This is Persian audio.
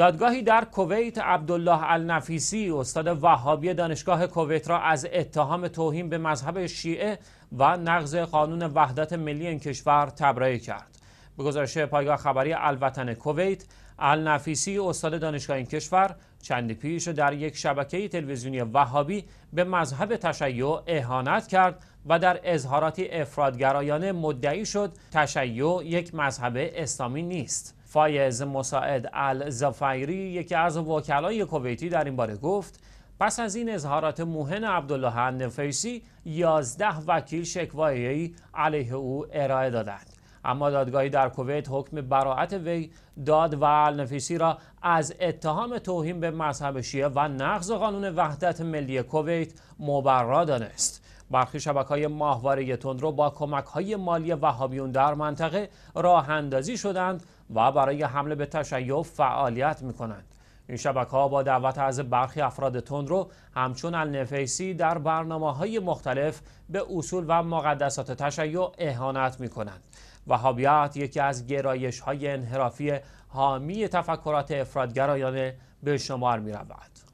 دادگاهی در کویت عبدالله النفیسی استاد وهابی دانشگاه کویت را از اتهام توهین به مذهب شیعه و نقض قانون وحدت ملی این کشور تبرئه کرد به گزارش پایگاه خبری الوطن کویت النفیسی استاد دانشگاه این کشور چندی پیش در یک شبکه تلویزیونی وهابی به مذهب تشیع اهانت کرد و در اظهاراتی افرادگرایانه مدعی شد تشیع یک مذهب اسلامی نیست فایز مساعد الزفیری یکی از وکلای کویتی در این باره گفت پس از این اظهارات موهن عبدالله النفیسی یازده وکیل شکوایی علیه او ارائه دادند اما دادگاهی در کویت حکم براعت وی داد و النفیسی را از اتهام توهین به مذهب شیعه و نقض قانون وحدت ملی کویت مبرا دانست برخی شبکه های ماهواره تندرو با کمک های مالی وهابیون در منطقه راه اندازی شدند و برای حمله به تشیع فعالیت می کنند. این شبکه ها با دعوت از برخی افراد تندرو همچون النفیسی در برنامه های مختلف به اصول و مقدسات تشیع اهانت می کنند. وهابیت یکی از گرایش های انحرافی حامی تفکرات افرادگرایانه به شمار می رود.